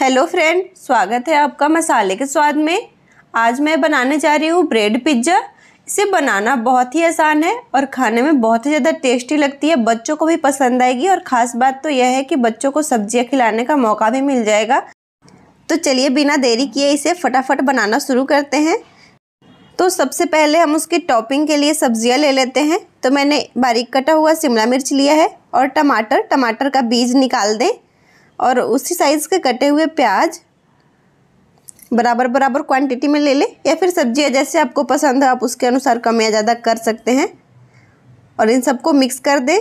hello friend स्वागत है आपका मसाले के स्वाद में आज मैं बनाने जा रही हूँ ब्रेड पिज्ज़ा इसे बनाना बहुत ही आसान है और खाने में बहुत ही ज़्यादा टेस्टी लगती है बच्चों को भी पसंद आएगी और ख़ास बात तो यह है कि बच्चों को सब्जियाँ खिलाने का मौका भी मिल जाएगा तो चलिए बिना देरी किए इसे फटाफट बनाना शुरू करते हैं तो सबसे पहले हम उसकी टॉपिंग के लिए सब्ज़ियाँ ले लेते हैं तो मैंने बारीक कटा हुआ शिमला मिर्च लिया है और टमाटर टमाटर का बीज निकाल दें और उसी साइज़ के कटे हुए प्याज बराबर बराबर क्वांटिटी में ले लें या फिर सब्जियाँ जैसे आपको पसंद है आप उसके अनुसार कम या ज़्यादा कर सकते हैं और इन सबको मिक्स कर दें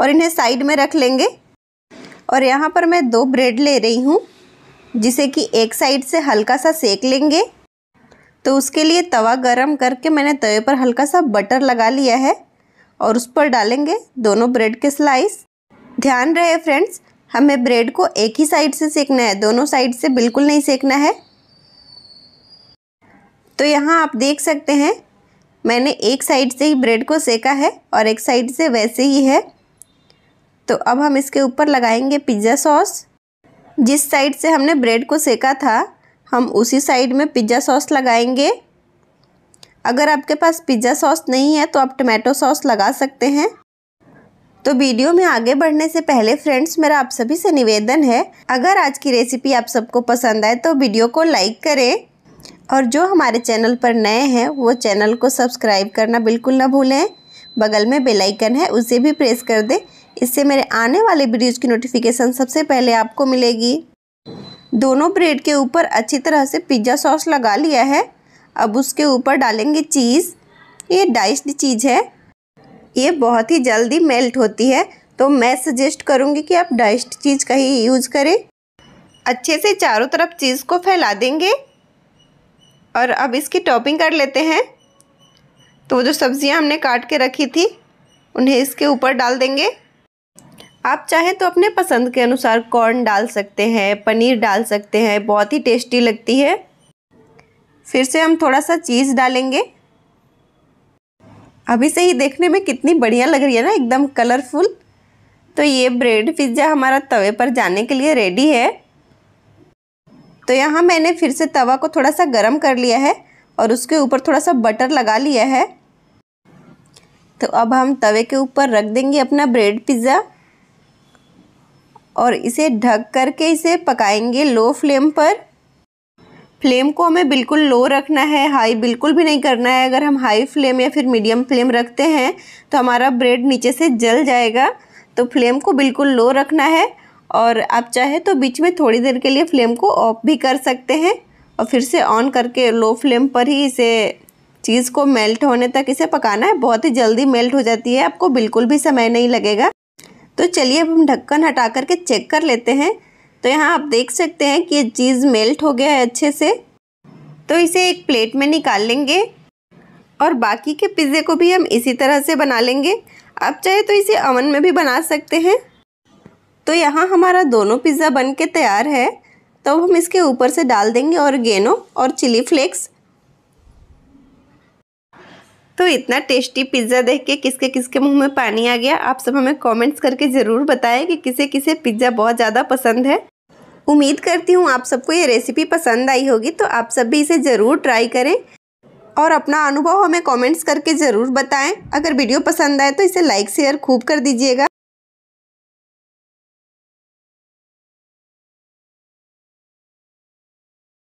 और इन्हें साइड में रख लेंगे और यहाँ पर मैं दो ब्रेड ले रही हूँ जिसे कि एक साइड से हल्का सा सेक लेंगे तो उसके लिए तवा गरम करके मैंने तवे पर हल्का सा बटर लगा लिया है और उस पर डालेंगे दोनों ब्रेड के स्लाइस ध्यान रहे फ्रेंड्स हमें ब्रेड को एक ही साइड से सेकना है दोनों साइड से बिल्कुल नहीं सेकना है तो यहाँ आप देख सकते हैं मैंने एक साइड से ही ब्रेड को सेका है और एक साइड से वैसे ही है तो अब हम इसके ऊपर लगाएंगे पिज़्ज़ा सॉस जिस साइड से हमने ब्रेड को सेका था हम उसी साइड में पिज़्ज़ा सॉस लगाएंगे अगर आपके पास पिज़्ज़ा सॉस नहीं है तो आप टमाटो सॉस लगा सकते हैं तो वीडियो में आगे बढ़ने से पहले फ्रेंड्स मेरा आप सभी से निवेदन है अगर आज की रेसिपी आप सबको पसंद आए तो वीडियो को लाइक करें और जो हमारे चैनल पर नए हैं वो चैनल को सब्सक्राइब करना बिल्कुल ना भूलें बगल में बेल आइकन है उसे भी प्रेस कर दें इससे मेरे आने वाले वीडियोज़ की नोटिफिकेशन सबसे पहले आपको मिलेगी दोनों ब्रेड के ऊपर अच्छी तरह से पिज्ज़ा सॉस लगा लिया है अब उसके ऊपर डालेंगे चीज़ ये डाइस्ड चीज़ है ये बहुत ही जल्दी मेल्ट होती है तो मैं सजेस्ट करूँगी कि आप डाइस्ड चीज़ का ही यूज़ करें अच्छे से चारों तरफ चीज़ को फैला देंगे और अब इसकी टॉपिंग कर लेते हैं तो जो सब्ज़ियाँ हमने काट के रखी थी उन्हें इसके ऊपर डाल देंगे आप चाहें तो अपने पसंद के अनुसार कॉर्न डाल सकते हैं पनीर डाल सकते हैं बहुत ही टेस्टी लगती है फिर से हम थोड़ा सा चीज़ डालेंगे अभी से ही देखने में कितनी बढ़िया लग रही है ना एकदम कलरफुल तो ये ब्रेड पिज्ज़ा हमारा तवे पर जाने के लिए रेडी है तो यहाँ मैंने फिर से तवा को थोड़ा सा गर्म कर लिया है और उसके ऊपर थोड़ा सा बटर लगा लिया है तो अब हम तवे के ऊपर रख देंगे अपना ब्रेड पिज़्ज़ा और इसे ढक करके इसे पकाएंगे लो फ्लेम पर फ्लेम को हमें बिल्कुल लो रखना है हाई बिल्कुल भी नहीं करना है अगर हम हाई फ्लेम या फिर मीडियम फ्लेम रखते हैं तो हमारा ब्रेड नीचे से जल जाएगा तो फ्लेम को बिल्कुल लो रखना है और आप चाहे तो बीच में थोड़ी देर के लिए फ्लेम को ऑफ भी कर सकते हैं और फिर से ऑन करके लो फ्लेम पर ही इसे चीज़ को मेल्ट होने तक इसे पकाना है बहुत ही जल्दी मेल्ट हो जाती है आपको बिल्कुल भी समय नहीं लगेगा तो चलिए अब हम ढक्कन हटा करके चेक कर लेते हैं तो यहाँ आप देख सकते हैं कि ये चीज़ मेल्ट हो गया है अच्छे से तो इसे एक प्लेट में निकाल लेंगे और बाकी के पिज़्ज़े को भी हम इसी तरह से बना लेंगे आप चाहे तो इसे अवन में भी बना सकते हैं तो यहाँ हमारा दोनों पिज़्ज़ा बन के तैयार है तो हम इसके ऊपर से डाल देंगे और गेनो और चिली फ्लेक्स तो इतना टेस्टी पिज़्ज़ा देख के किसके किसके मुंह में पानी आ गया आप सब हमें कमेंट्स करके ज़रूर बताएं कि किसे किसे पिज़्ज़ा बहुत ज़्यादा पसंद है उम्मीद करती हूँ आप सबको ये रेसिपी पसंद आई होगी तो आप सब भी इसे ज़रूर ट्राई करें और अपना अनुभव हमें कमेंट्स करके ज़रूर बताएं अगर वीडियो पसंद आए तो इसे लाइक शेयर खूब कर दीजिएगा